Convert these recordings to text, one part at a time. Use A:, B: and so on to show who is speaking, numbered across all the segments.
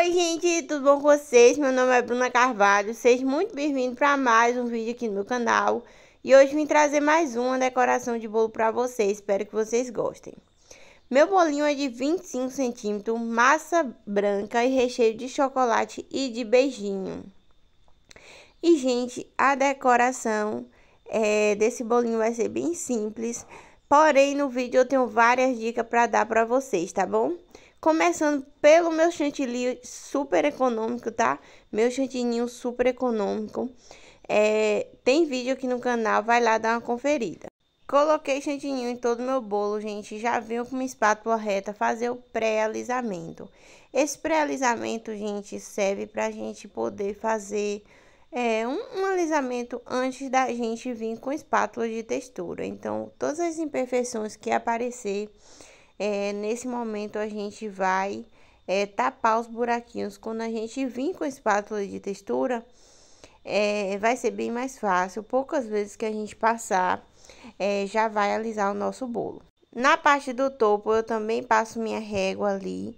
A: Oi gente, tudo bom com vocês? Meu nome é Bruna Carvalho, sejam muito bem-vindos para mais um vídeo aqui no meu canal E hoje vim trazer mais uma decoração de bolo para vocês, espero que vocês gostem Meu bolinho é de 25 centímetros, massa branca e recheio de chocolate e de beijinho E gente, a decoração é, desse bolinho vai ser bem simples Porém, no vídeo eu tenho várias dicas para dar para vocês, tá bom? Começando pelo meu chantilly super econômico, tá? Meu chantininho super econômico. É, tem vídeo aqui no canal, vai lá dar uma conferida. Coloquei chantininho em todo meu bolo, gente. Já vim com uma espátula reta fazer o pré-alisamento. Esse pré-alisamento, gente, serve pra gente poder fazer é, um, um alisamento antes da gente vir com espátula de textura. Então, todas as imperfeições que aparecer é, nesse momento a gente vai é, tapar os buraquinhos. Quando a gente vir com a espátula de textura, é, vai ser bem mais fácil. Poucas vezes que a gente passar, é, já vai alisar o nosso bolo. Na parte do topo, eu também passo minha régua ali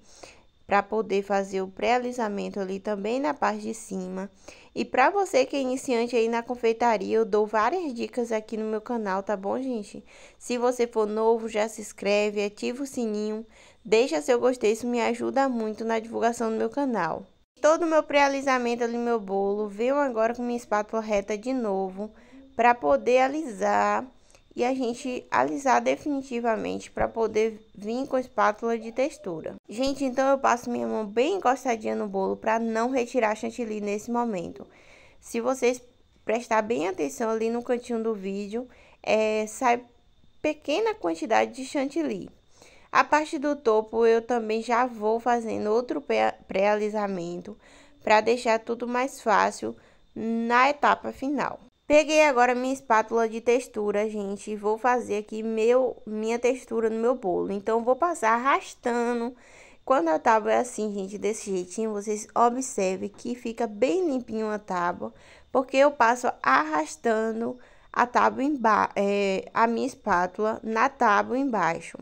A: para poder fazer o pré-alisamento ali também na parte de cima. E para você que é iniciante aí na confeitaria, eu dou várias dicas aqui no meu canal, tá bom, gente? Se você for novo, já se inscreve, ativa o sininho, deixa seu gostei, isso me ajuda muito na divulgação do meu canal. Todo o meu pré-alisamento ali no meu bolo, venho agora com minha espátula reta de novo para poder alisar e a gente alisar definitivamente para poder vir com espátula de textura. Gente, então eu passo minha mão bem encostadinha no bolo para não retirar chantilly nesse momento. Se vocês prestar bem atenção ali no cantinho do vídeo, é, sai pequena quantidade de chantilly. A parte do topo eu também já vou fazendo outro pré-alisamento para deixar tudo mais fácil na etapa final. Peguei agora minha espátula de textura, gente, e vou fazer aqui meu, minha textura no meu bolo. Então, vou passar arrastando. Quando a tábua é assim, gente, desse jeitinho, vocês observem que fica bem limpinho a tábua, porque eu passo arrastando a tábua embaixo, é, a minha espátula na tábua embaixo.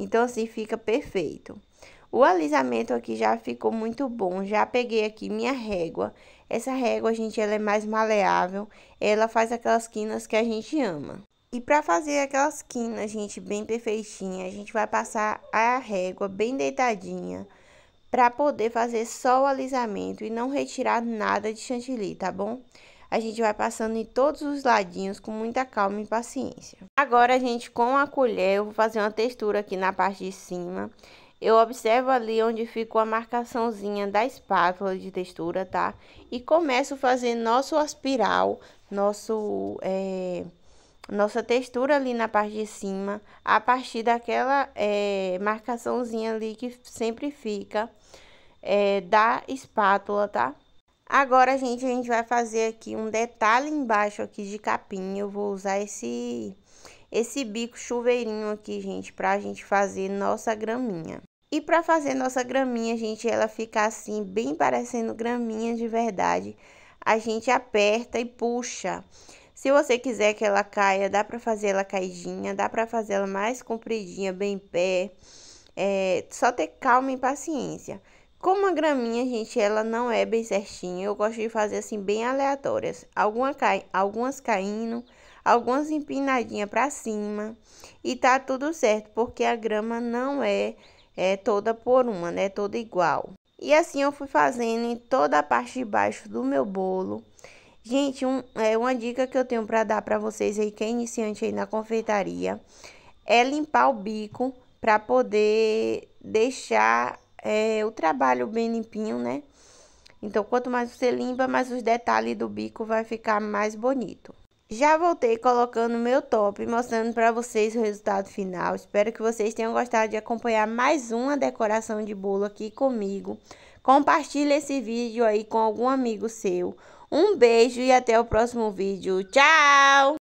A: Então, assim, fica perfeito. O alisamento aqui já ficou muito bom, já peguei aqui minha régua. Essa régua, gente, ela é mais maleável, ela faz aquelas quinas que a gente ama. E para fazer aquelas quinas, gente, bem perfeitinha, a gente vai passar a régua bem deitadinha para poder fazer só o alisamento e não retirar nada de chantilly, tá bom? A gente vai passando em todos os ladinhos com muita calma e paciência. Agora, gente, com a colher, eu vou fazer uma textura aqui na parte de cima. Eu observo ali onde ficou a marcaçãozinha da espátula de textura, tá? E começo a fazer nosso aspiral, nosso, é, nossa textura ali na parte de cima, a partir daquela é, marcaçãozinha ali que sempre fica é, da espátula, tá? Agora, gente, a gente vai fazer aqui um detalhe embaixo aqui de capim. Eu vou usar esse esse bico chuveirinho aqui, gente, pra gente fazer nossa graminha. E para fazer nossa graminha, gente, ela fica assim, bem parecendo graminha de verdade, a gente aperta e puxa. Se você quiser que ela caia, dá para fazer ela caidinha, dá para fazer ela mais compridinha, bem pé. É, só ter calma e paciência. Como a graminha, gente, ela não é bem certinha, eu gosto de fazer assim, bem aleatórias. Alguma cai, algumas caindo, algumas empinadinhas para cima e tá tudo certo, porque a grama não é, é toda por uma, né? Toda igual. E assim eu fui fazendo em toda a parte de baixo do meu bolo. Gente, um, é, uma dica que eu tenho para dar para vocês aí, que é iniciante aí na confeitaria, é limpar o bico para poder deixar é, o trabalho bem limpinho, né? Então, quanto mais você limpa, mais os detalhes do bico vai ficar mais bonito. Já voltei colocando meu top, mostrando para vocês o resultado final. Espero que vocês tenham gostado de acompanhar mais uma decoração de bolo aqui comigo. Compartilhe esse vídeo aí com algum amigo seu. Um beijo e até o próximo vídeo. Tchau!